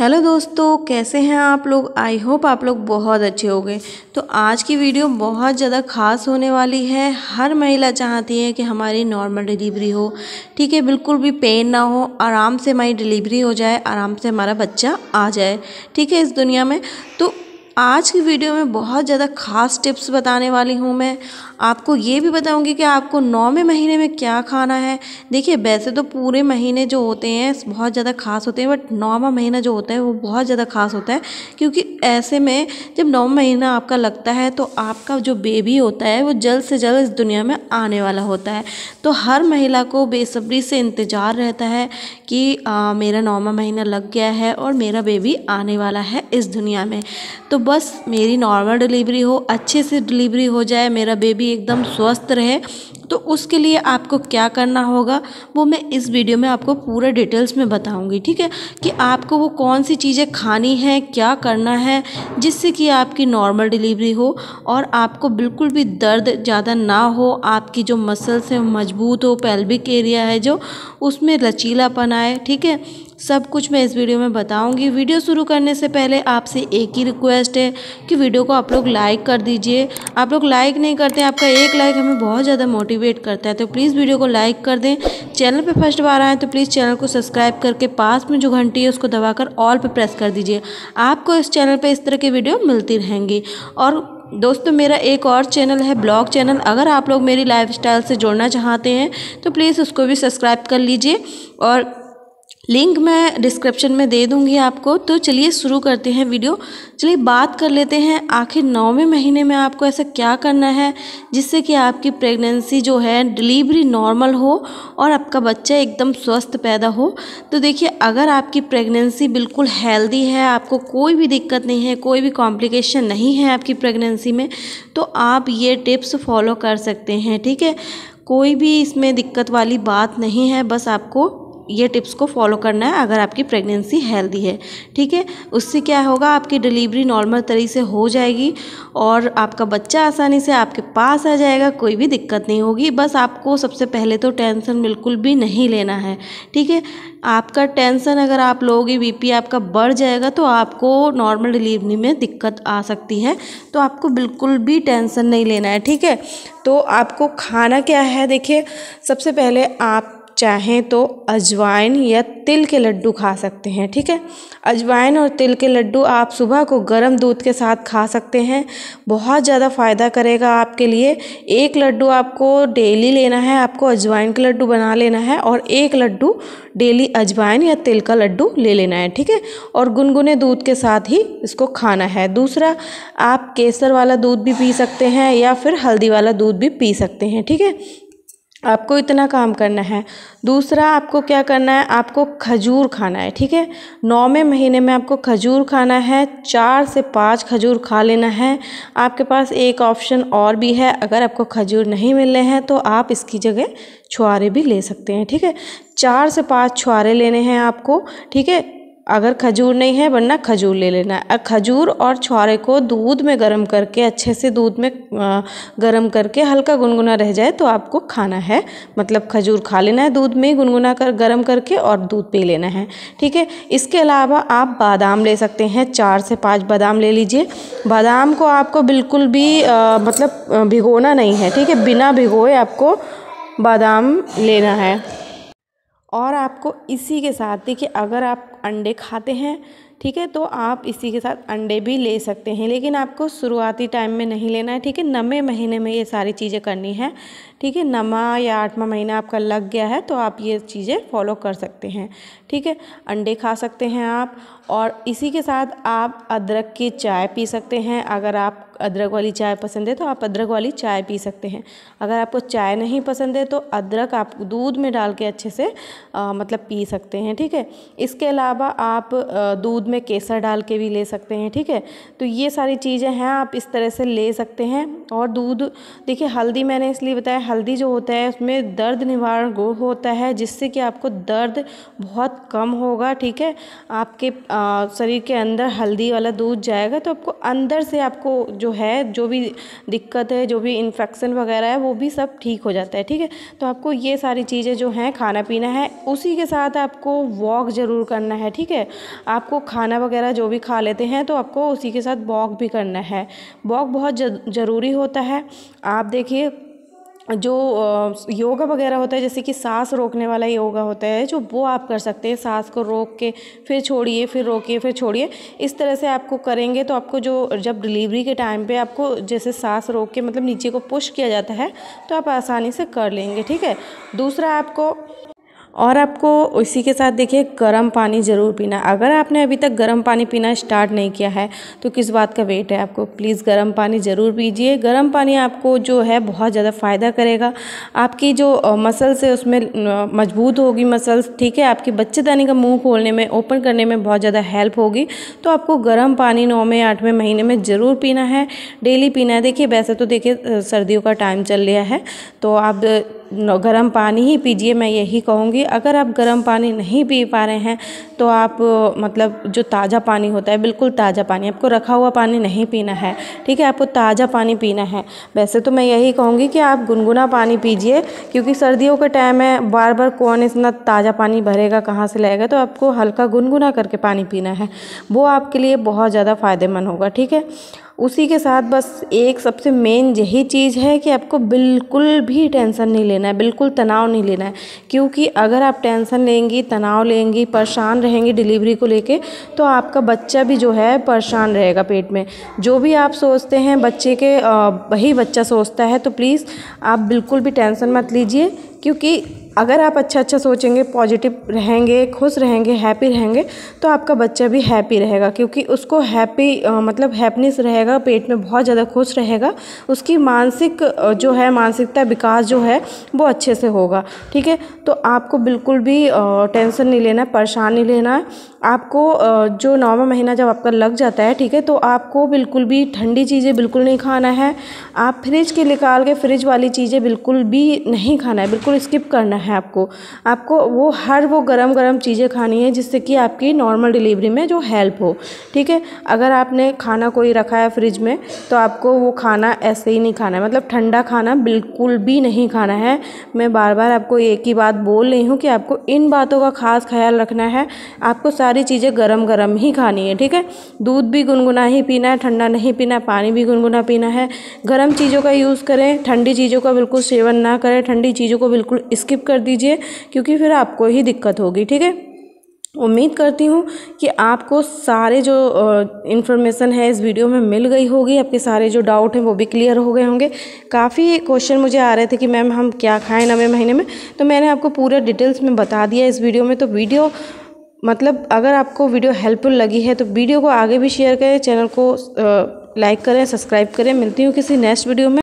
hello दोस्तों कैसे हैं आप लोग आई होप आप लोग बहुत अच्छे हो गए तो आज की वीडियो बहुत ज़्यादा खास होने वाली है हर महिला चाहती है कि हमारी नॉर्मल डिलीवरी हो ठीक है बिल्कुल भी पेन ना हो आराम से हमारी डिलीवरी हो जाए आराम से हमारा बच्चा आ जाए ठीक है इस दुनिया में तो आज की वीडियो में बहुत ज़्यादा खास टिप्स बताने वाली हूँ मैं आपको ये भी बताऊंगी कि आपको नौवें महीने में क्या खाना है देखिए वैसे तो पूरे महीने जो होते हैं बहुत ज़्यादा खास होते हैं बट नौवा महीना जो होता है वो बहुत ज़्यादा खास होता है क्योंकि ऐसे में जब नौ महीना आपका लगता है तो आपका जो बेबी होता है वो जल्द से जल्द इस दुनिया में आने वाला होता है तो हर महिला को बेसब्री से इंतज़ार रहता है कि आ, मेरा नौवा महीना लग गया है और मेरा बेबी आने वाला है इस दुनिया में तो बस मेरी नॉर्मल डिलीवरी हो अच्छे से डिलीवरी हो जाए मेरा बेबी भी एकदम स्वस्थ रहे तो उसके लिए आपको क्या करना होगा वो मैं इस वीडियो में आपको पूरे डिटेल्स में बताऊंगी ठीक है कि आपको वो कौन सी चीज़ें खानी हैं क्या करना है जिससे कि आपकी नॉर्मल डिलीवरी हो और आपको बिल्कुल भी दर्द ज़्यादा ना हो आपकी जो मसल्स हैं मजबूत हो पेल्बिक एरिया है जो उसमें लचीलापन आए ठीक है सब कुछ मैं इस वीडियो में बताऊंगी वीडियो शुरू करने से पहले आपसे एक ही रिक्वेस्ट है कि वीडियो को आप लोग लाइक कर दीजिए आप लोग लाइक नहीं करते आपका एक लाइक हमें बहुत ज़्यादा मोटिवेट करता है तो प्लीज़ वीडियो को लाइक कर दें चैनल पर फर्स्ट बार आएँ तो प्लीज़ चैनल को सब्सक्राइब करके पास में जो घंटी है उसको दबाकर ऑल पर प्रेस कर दीजिए आपको इस चैनल पर इस तरह की वीडियो मिलती रहेंगी और दोस्तों मेरा एक और चैनल है ब्लॉग चैनल अगर आप लोग मेरी लाइफस्टाइल से जोड़ना चाहते हैं तो प्लीज़ उसको भी सब्सक्राइब कर लीजिए और लिंक मैं डिस्क्रिप्शन में दे दूंगी आपको तो चलिए शुरू करते हैं वीडियो चलिए बात कर लेते हैं आखिर नौवें महीने में आपको ऐसा क्या करना है जिससे कि आपकी प्रेगनेंसी जो है डिलीवरी नॉर्मल हो और आपका बच्चा एकदम स्वस्थ पैदा हो तो देखिए अगर आपकी प्रेगनेंसी बिल्कुल हेल्दी है आपको कोई भी दिक्कत नहीं है कोई भी कॉम्प्लिकेशन नहीं है आपकी प्रेगनेंसी में तो आप ये टिप्स फॉलो कर सकते हैं ठीक है कोई भी इसमें दिक्कत वाली बात नहीं है बस आपको ये टिप्स को फॉलो करना है अगर आपकी प्रेगनेंसी हेल्दी है ठीक है उससे क्या होगा आपकी डिलीवरी नॉर्मल तरीके से हो जाएगी और आपका बच्चा आसानी से आपके पास आ जाएगा कोई भी दिक्कत नहीं होगी बस आपको सबसे पहले तो टेंशन बिल्कुल भी नहीं लेना है ठीक है आपका टेंशन अगर आप लोगे बीपी आपका बढ़ जाएगा तो आपको नॉर्मल डिलीवरी में दिक्कत आ सकती है तो आपको बिल्कुल भी टेंसन नहीं लेना है ठीक है तो आपको खाना क्या है देखिए सबसे पहले आप चाहें तो अजवाइन या तिल के लड्डू खा सकते हैं ठीक है अजवाइन और तिल के लड्डू आप सुबह को गर्म दूध के साथ खा सकते हैं बहुत ज़्यादा फ़ायदा करेगा आपके लिए एक लड्डू आपको डेली लेना है आपको अजवाइन का लड्डू बना लेना है और एक लड्डू डेली अजवाइन या तिल का लड्डू ले लेना है ठीक है और गुनगुने दूध के साथ ही इसको खाना है दूसरा आप केसर वाला दूध भी पी सकते हैं या फिर हल्दी वाला दूध भी पी सकते हैं ठीक है आपको इतना काम करना है दूसरा आपको क्या करना है आपको खजूर खाना है ठीक है नौवें महीने में आपको खजूर खाना है चार से पाँच खजूर खा लेना है आपके पास एक ऑप्शन और भी है अगर आपको खजूर नहीं मिल रहे हैं तो आप इसकी जगह छुआरे भी ले सकते हैं ठीक है चार से पाँच छुआरे लेने हैं आपको ठीक है अगर खजूर नहीं है वरना खजूर ले लेना है खजूर और छुहारे को दूध में गर्म करके अच्छे से दूध में गर्म करके हल्का गुनगुना रह जाए तो आपको खाना है मतलब खजूर खा लेना है दूध में गुनगुना कर गर्म करके और दूध पी लेना है ठीक है इसके अलावा आप बादाम ले सकते हैं चार से पाँच बादाम ले लीजिए बादाम को आपको बिल्कुल भी आ, मतलब भिगोना नहीं है ठीक है बिना भिगोए आपको बादाम लेना है और आपको इसी के साथ देखिए अगर आप अंडे खाते हैं ठीक है तो आप इसी के साथ अंडे भी ले सकते हैं लेकिन आपको शुरुआती टाइम में नहीं लेना है ठीक है नवे महीने में ये सारी चीज़ें करनी है ठीक है नवा या आठवां महीना आपका लग गया है तो आप ये चीज़ें फॉलो कर सकते हैं ठीक है अंडे खा सकते हैं आप और इसी के साथ आप अदरक की चाय पी सकते हैं अगर आप अदरक वाली चाय पसंद है तो आप अदरक वाली चाय पी सकते हैं अगर आपको चाय नहीं पसंद है तो अदरक आप दूध में डाल के अच्छे से आ, मतलब पी सकते हैं ठीक है इसके अलावा आप दूध में केसर डाल के भी ले सकते हैं ठीक है तो ये सारी चीज़ें हैं आप इस तरह से ले सकते हैं और दूध देखिए हल्दी मैंने इसलिए बताया हल्दी जो होता है उसमें दर्द निवारण गुण होता है जिससे कि आपको दर्द बहुत कम होगा ठीक है आपके शरीर के अंदर हल्दी वाला दूध जाएगा तो आपको अंदर से आपको जो है जो भी दिक्कत है जो भी इन्फेक्शन वगैरह है वो भी सब ठीक हो जाता है ठीक है तो आपको ये सारी चीज़ें जो हैं खाना पीना है उसी के साथ आपको वॉक ज़रूर करना है ठीक है आपको खाना वगैरह जो भी खा लेते हैं तो आपको उसी के साथ वॉक भी करना है वॉक बहुत ज़रूरी होता है आप देखिए जो योगा वगैरह होता है जैसे कि सांस रोकने वाला योगा होता है जो वो आप कर सकते हैं सांस को रोक के फिर छोड़िए फिर रोकिए फिर छोड़िए इस तरह से आपको करेंगे तो आपको जो जब डिलीवरी के टाइम पे आपको जैसे सांस रोक के मतलब नीचे को पुश किया जाता है तो आप आसानी से कर लेंगे ठीक है दूसरा आपको और आपको इसी के साथ देखिए गर्म पानी ज़रूर पीना अगर आपने अभी तक गर्म पानी पीना स्टार्ट नहीं किया है तो किस बात का वेट है आपको प्लीज़ गर्म पानी ज़रूर पीजिए गर्म पानी आपको जो है बहुत ज़्यादा फ़ायदा करेगा आपकी जो मसल्स है उसमें मजबूत होगी मसल्स ठीक है आपकी बच्चेदानी का मुँह खोलने में ओपन करने में बहुत ज़्यादा हेल्प होगी तो आपको गर्म पानी नौवें आठवें महीने में ज़रूर पीना है डेली पीना है देखिए वैसे तो देखिए सर्दियों का टाइम चल रहा है तो आप गर्म पानी ही पीजिए मैं यही कहूँगी अगर आप गर्म पानी नहीं पी पा रहे हैं तो आप मतलब जो ताज़ा पानी होता है बिल्कुल ताज़ा पानी आपको रखा हुआ पानी नहीं पीना है ठीक है आपको ताज़ा पानी पीना है वैसे तो मैं यही कहूँगी कि आप गुनगुना पानी पीजिए क्योंकि सर्दियों का टाइम है बार बार कौन इतना ताज़ा पानी भरेगा कहाँ से लाएगा तो आपको हल्का गुनगुना करके पानी पीना है वो आपके लिए बहुत ज़्यादा फ़ायदेमंद होगा ठीक है उसी के साथ बस एक सबसे मेन यही चीज़ है कि आपको बिल्कुल भी टेंसन नहीं लेना है बिल्कुल तनाव नहीं लेना है क्योंकि अगर आप टेंसन लेंगी तनाव लेंगी परेशान रहेंगी डिलीवरी को लेके तो आपका बच्चा भी जो है परेशान रहेगा पेट में जो भी आप सोचते हैं बच्चे के वही बच्चा सोचता है तो प्लीज़ आप बिल्कुल भी टेंसन मत लीजिए क्योंकि अगर आप अच्छा अच्छा सोचेंगे पॉजिटिव रहेंगे खुश रहेंगे हैप्पी रहेंगे तो आपका बच्चा भी हैप्पी रहेगा क्योंकि उसको हैप्पी मतलब हैप्पीनेस रहेगा पेट में बहुत ज़्यादा खुश रहेगा उसकी मानसिक जो है मानसिकता विकास जो है वो अच्छे से होगा ठीक है तो आपको बिल्कुल भी टेंशन नहीं लेना परेशान नहीं लेना है आपको जो नौवा महीना जब आपका लग जाता है ठीक है तो आपको बिल्कुल भी ठंडी चीज़ें बिल्कुल नहीं खाना है आप फ्रिज के निकाल के फ्रिज वाली चीज़ें बिल्कुल भी नहीं खाना है बिल्कुल स्किप करना है है आपको आपको वो हर वो गर्म गर्म चीज़ें खानी है जिससे कि आपकी नॉर्मल डिलीवरी में जो हेल्प हो ठीक है अगर आपने खाना कोई रखा है फ्रिज में तो आपको वो खाना ऐसे ही नहीं खाना है मतलब ठंडा खाना बिल्कुल भी नहीं खाना है मैं बार बार आपको एक ही बात बोल रही हूँ कि आपको इन बातों का ख़ास ख्याल रखना है आपको सारी चीज़ें गर्म गर्म ही खानी है ठीक है दूध भी गुनगुना ही पीना है ठंडा नहीं पीना पानी भी गुनगुना पीना है गर्म चीज़ों का यूज़ करें ठंडी चीज़ों का बिल्कुल सेवन ना करें ठंडी चीज़ों को बिल्कुल स्किप कर दीजिए क्योंकि फिर आपको ही दिक्कत होगी ठीक है उम्मीद करती हूँ कि आपको सारे जो इन्फॉर्मेशन है इस वीडियो में मिल गई होगी आपके सारे जो डाउट हैं वो भी क्लियर हो गए होंगे काफ़ी क्वेश्चन मुझे आ रहे थे कि मैम हम क्या खाएं नवे महीने में तो मैंने आपको पूरे डिटेल्स में बता दिया इस वीडियो में तो वीडियो मतलब अगर आपको वीडियो हेल्पफुल लगी है तो वीडियो को आगे भी शेयर करें चैनल को लाइक करें सब्सक्राइब करें मिलती हूँ किसी नेक्स्ट वीडियो में